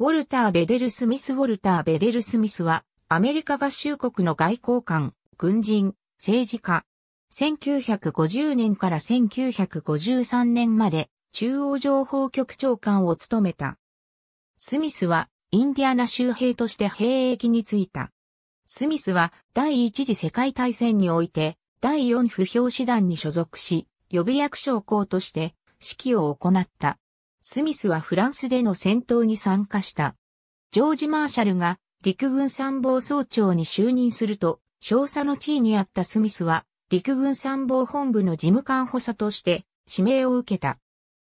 ウォルター・ベデル・スミス・ウォルター・ベデル・スミスは、アメリカ合衆国の外交官、軍人、政治家。1950年から1953年まで、中央情報局長官を務めた。スミスは、インディアナ州兵として兵役に就いた。スミスは、第一次世界大戦において、第四不評師団に所属し、予備役将校として、指揮を行った。スミスはフランスでの戦闘に参加した。ジョージ・マーシャルが陸軍参謀総長に就任すると、少佐の地位にあったスミスは陸軍参謀本部の事務官補佐として指名を受けた。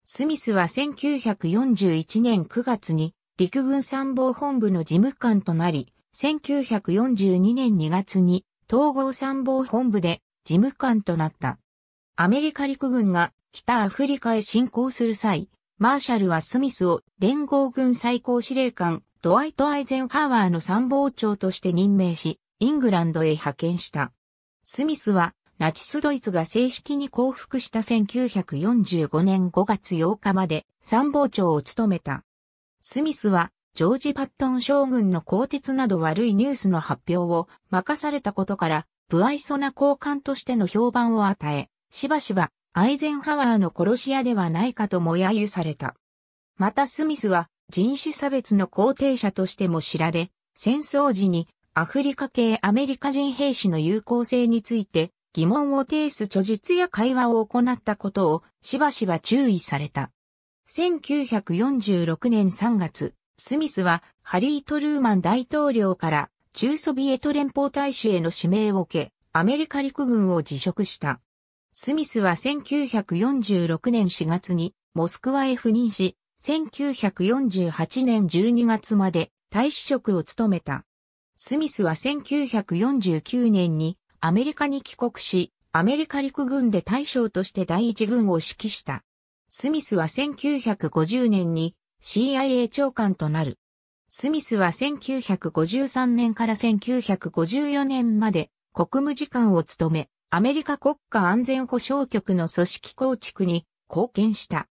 スミスは1941年9月に陸軍参謀本部の事務官となり、1942年2月に統合参謀本部で事務官となった。アメリカ陸軍が北アフリカへ侵攻する際、マーシャルはスミスを連合軍最高司令官ドワイト・アイゼンハワーの参謀長として任命し、イングランドへ派遣した。スミスはナチスドイツが正式に降伏した1945年5月8日まで参謀長を務めた。スミスはジョージ・パットン将軍の鋼鉄など悪いニュースの発表を任されたことから、不愛想な交換としての評判を与え、しばしばアイゼンハワーの殺し屋ではないかとも揶揄された。またスミスは人種差別の肯定者としても知られ、戦争時にアフリカ系アメリカ人兵士の有効性について疑問を呈す著述や会話を行ったことをしばしば注意された。1946年3月、スミスはハリー・トルーマン大統領から中ソビエト連邦大使への指名を受け、アメリカ陸軍を辞職した。スミスは1946年4月にモスクワへ赴任し、1948年12月まで大使職を務めた。スミスは1949年にアメリカに帰国し、アメリカ陸軍で大将として第一軍を指揮した。スミスは1950年に CIA 長官となる。スミスは1953年から1954年まで国務次官を務め、アメリカ国家安全保障局の組織構築に貢献した。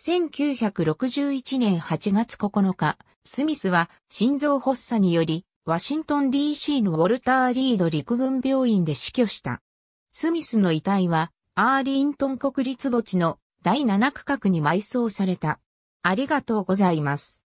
1961年8月9日、スミスは心臓発作により、ワシントン DC のウォルター・リード陸軍病院で死去した。スミスの遺体は、アーリントン国立墓地の第7区画に埋葬された。ありがとうございます。